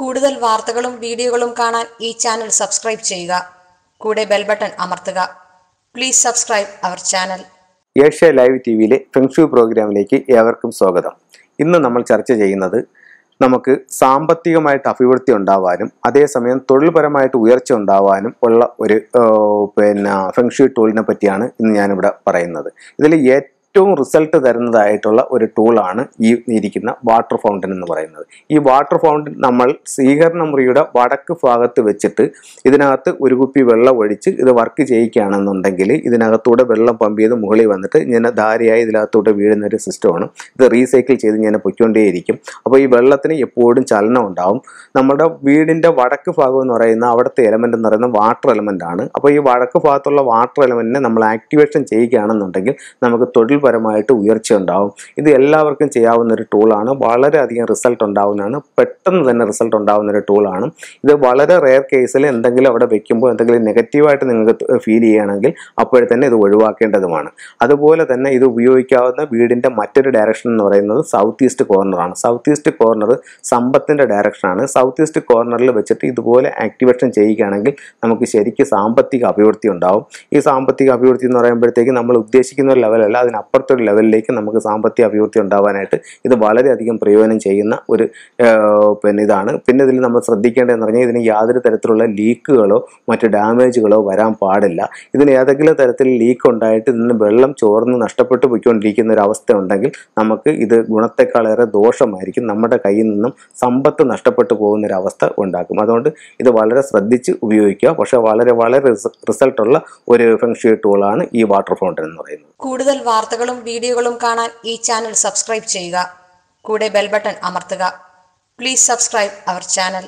കൂടുതൽ വാർത്തകളും വീഡിയോകളും കാണാൻ ഈ ചാനൽ സബ്സ്ക്രൈബ് ചെയ്യുക കൂടെ ബെൽ ബട്ടൺ അമർത്തുക please subscribe our channel Asia live T വിയിലെ ഫെങ്ഷു പ്രോഗ്രാമിലേക്ക് ഏവർക്കും സ്വാഗതം ഇന്ന് നമ്മൾ ചർച്ച ചെയ്യുന്നത് നമുക്ക് സാമ്പത്തികമായിട്ട് അഭിവൃദ്ധി ഉണ്ടാവാനും അതേസമയം തൊഴിൽപരമായിട്ട് ഉയർച്ച ഉണ്ടാവാനും ഉള്ള ഒരു പിന്നെ ഫെങ്ഷു ടൂളിനെ പറ്റിയാണ് ഇന്ന് ഞാനിവിടെ പറയുന്നത് ഇതിൽ ഏറ്റവും റിസൾട്ട് തരുന്നതായിട്ടുള്ള ഒരു ടൂളാണ് ഈ ഇരിക്കുന്ന വാട്ടർ ഫൗണ്ടൻ എന്ന് പറയുന്നത് ഈ വാട്ടർ ഫൗണ്ടൻ നമ്മൾ സ്വീകരണ മുറിയുടെ വടക്ക് ഭാഗത്ത് വെച്ചിട്ട് ഇതിനകത്ത് ഒരു കുപ്പി വെള്ളം ഒഴിച്ച് ഇത് വർക്ക് ചെയ്യിക്കുകയാണെന്നുണ്ടെങ്കിൽ ഇതിനകത്തൂടെ വെള്ളം പമ്പ് ചെയ്ത് മുകളിൽ വന്നിട്ട് ഇങ്ങനെ ധാരയായി ഇതിനകത്തൂടെ വീഴുന്ന ഒരു സിസ്റ്റമാണ് ഇത് റീസൈക്കിൾ ചെയ്ത് ഇങ്ങനെ പൊയ്ക്കൊണ്ടേയിരിക്കും അപ്പോൾ ഈ വെള്ളത്തിന് എപ്പോഴും ചലനം ഉണ്ടാവും നമ്മുടെ വീടിൻ്റെ വടക്ക് ഭാഗം എന്ന് പറയുന്ന അവിടുത്തെ എലമെൻ്റ് എന്ന് പറയുന്നത് വാട്ടർ എലമെൻ്റ് ആണ് അപ്പോൾ ഈ വടക്ക് ഭാഗത്തുള്ള വാട്ടർ എലമെൻറ്റിനെ നമ്മൾ ആക്ടിവേഷൻ ചെയ്യുകയാണെന്നുണ്ടെങ്കിൽ നമുക്ക് തൊഴിൽ തൊഴിൽപരമായിട്ട് ഉയർച്ച ഉണ്ടാവും ഇത് എല്ലാവർക്കും ചെയ്യാവുന്ന ഒരു ടൂളാണ് വളരെയധികം റിസൾട്ട് ഉണ്ടാവുന്നതാണ് പെട്ടെന്ന് തന്നെ റിസൾട്ട് ഉണ്ടാവുന്ന ഒരു ടൂളാണ് ഇത് വളരെ റെയർ കേസിൽ എന്തെങ്കിലും അവിടെ വെക്കുമ്പോൾ എന്തെങ്കിലും നെഗറ്റീവായിട്ട് നിങ്ങൾക്ക് ഫീൽ ചെയ്യുകയാണെങ്കിൽ അപ്പോഴത്തന്നെ തന്നെ ഇത് ഒഴിവാക്കേണ്ടതുമാണ് അതുപോലെ തന്നെ ഇത് ഉപയോഗിക്കാവുന്ന വീടിൻ്റെ മറ്റൊരു ഡയറക്ഷൻ എന്ന് പറയുന്നത് സൗത്ത് ഈസ്റ്റ് കോർണറാണ് സൗത്ത് ഈസ്റ്റ് കോർണർ സമ്പത്തിൻ്റെ ഡയറക്ഷനാണ് സൗത്ത് ഈസ്റ്റ് കോർണറിൽ വെച്ചിട്ട് ഇതുപോലെ ആക്ടിവേഷൻ ചെയ്യുകയാണെങ്കിൽ നമുക്ക് ശരിക്കും സാമ്പത്തിക അഭിവൃദ്ധി ഉണ്ടാവും ഈ സാമ്പത്തിക അഭിവൃദ്ധി എന്ന് പറയുമ്പോഴത്തേക്ക് നമ്മൾ ഉദ്ദേശിക്കുന്ന ഒരു ലെവലല്ല അതിനപ്പുറം ഒരു ലെവലിലേക്ക് നമുക്ക് സാമ്പത്തിക അഭിവൃദ്ധി ഉണ്ടാവാനായിട്ട് ഇത് വളരെയധികം പ്രയോജനം ചെയ്യുന്ന ഒരു പിന്നെ ഇതാണ് പിന്നെ ഇതിൽ നമ്മൾ ശ്രദ്ധിക്കേണ്ടതെന്ന് പറഞ്ഞാൽ ഇതിന് യാതൊരു തരത്തിലുള്ള ലീക്കുകളോ മറ്റ് ഡാമേജുകളോ വരാൻ പാടില്ല ഇതിന് ഏതെങ്കിലും തരത്തിൽ ലീക്ക് ഉണ്ടായിട്ട് ഇതിന് വെള്ളം ചോർന്ന് നഷ്ടപ്പെട്ടു പോയിക്കൊണ്ടിരിക്കുന്ന ഒരു അവസ്ഥ ഉണ്ടെങ്കിൽ നമുക്ക് ഇത് ഗുണത്തെക്കാളേറെ ദോഷമായിരിക്കും നമ്മുടെ കയ്യിൽ നിന്നും സമ്പത്ത് നഷ്ടപ്പെട്ടു പോകുന്ന ഒരു അവസ്ഥ ഉണ്ടാക്കും അതുകൊണ്ട് ഇത് വളരെ ശ്രദ്ധിച്ച് ഉപയോഗിക്കുക പക്ഷെ വളരെ വളരെ റിസൾട്ടുള്ള ഒരു ഫെങ്ഷി ടൂളാണ് ഈ വാട്ടർ ഫൗണ്ടൻ എന്ന് പറയുന്നത് കൂടുതൽ വാർത്തകൾ വാർത്തകളും വീഡിയോകളും കാണാൻ ഈ ചാനൽ സബ്സ്ക്രൈബ് ചെയ്യുക കൂടെ ബെൽബട്ടൺ അമർത്തുക പ്ലീസ് സബ്സ്ക്രൈബ് അവർ ചാനൽ